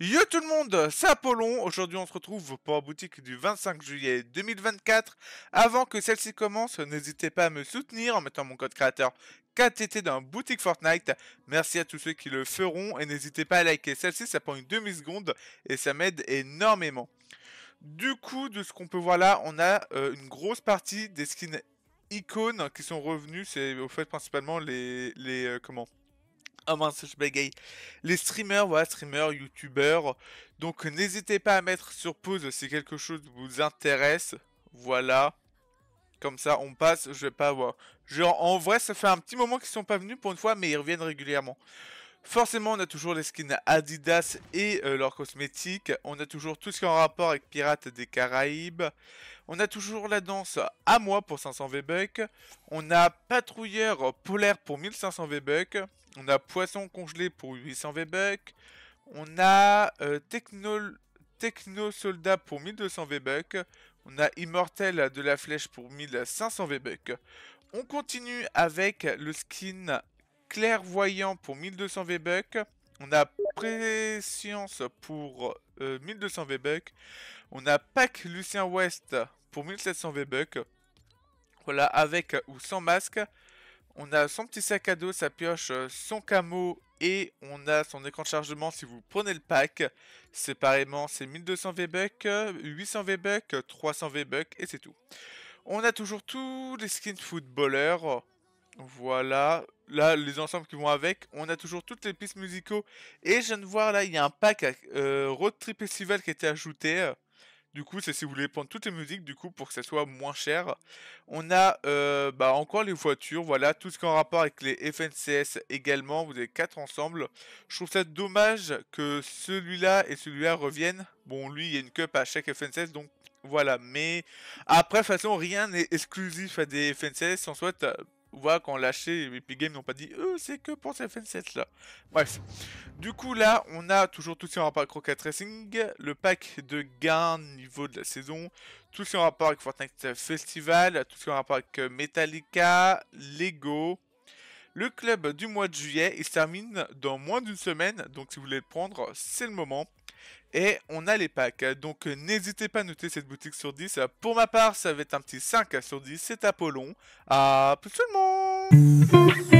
Yo tout le monde, c'est Apollon. Aujourd'hui, on se retrouve pour la boutique du 25 juillet 2024. Avant que celle-ci commence, n'hésitez pas à me soutenir en mettant mon code créateur KTT dans boutique Fortnite. Merci à tous ceux qui le feront et n'hésitez pas à liker celle-ci, ça prend une demi-seconde et ça m'aide énormément. Du coup, de ce qu'on peut voir là, on a euh, une grosse partie des skins icônes qui sont revenus. C'est au fait principalement les, les euh, comment ah mince, je Les streamers, voilà, streamers, youtubeurs. Donc n'hésitez pas à mettre sur pause si quelque chose vous intéresse. Voilà. Comme ça, on passe. Je vais pas voir. Genre, en vrai, ça fait un petit moment qu'ils sont pas venus pour une fois, mais ils reviennent régulièrement. Forcément, on a toujours les skins Adidas et euh, leurs cosmétiques. On a toujours tout ce qui est en rapport avec Pirates des Caraïbes. On a toujours la danse à moi pour 500 V-Bucks. On a Patrouilleur Polaire pour 1500 V-Bucks. On a Poisson Congelé pour 800 V-Bucks. On a euh, Techno, Techno Soldat pour 1200 V-Bucks. On a Immortel de la Flèche pour 1500 V-Bucks. On continue avec le skin clairvoyant pour 1200 V-Bucks. On a Préscience pour 1200 euh, V-Bucks. On a Pack Lucien West pour 1700 V-Bucks. Voilà, avec ou sans masque. On a son petit sac à dos, sa pioche, euh, son camo et on a son écran de chargement si vous prenez le pack. Séparément, c'est 1200 V-Bucks, 800 V-Bucks, 300 V-Bucks et c'est tout. On a toujours tous les skins footballeurs. Voilà, là, les ensembles qui vont avec. On a toujours toutes les pistes musicaux. Et je viens de voir, là, il y a un pack euh, Road Trip Festival qui a été ajouté. Du coup, c'est si vous voulez prendre toutes les musiques, du coup, pour que ça soit moins cher. On a euh, bah, encore les voitures, voilà, tout ce qui est en rapport avec les FNCS également. Vous avez quatre ensembles. Je trouve ça dommage que celui-là et celui-là reviennent. Bon, lui, il y a une cup à chaque FNCS, donc voilà. Mais après, de toute façon, rien n'est exclusif à des FNCS. En soit, voit qu'on les Epic Games n'ont pas dit euh, c'est que pour cette FN7 là. Bref. Du coup là, on a toujours tout ce qui a rapport avec Rocket Racing, le pack de gains niveau de la saison, tout ce qui a en rapport avec Fortnite Festival, tout ce qui a en rapport avec Metallica, Lego, le club du mois de juillet, il se termine dans moins d'une semaine, donc si vous voulez le prendre, c'est le moment. Et on a les packs, donc n'hésitez pas à noter cette boutique sur 10. Pour ma part, ça va être un petit 5 sur 10, c'est Apollon. À plus tout le monde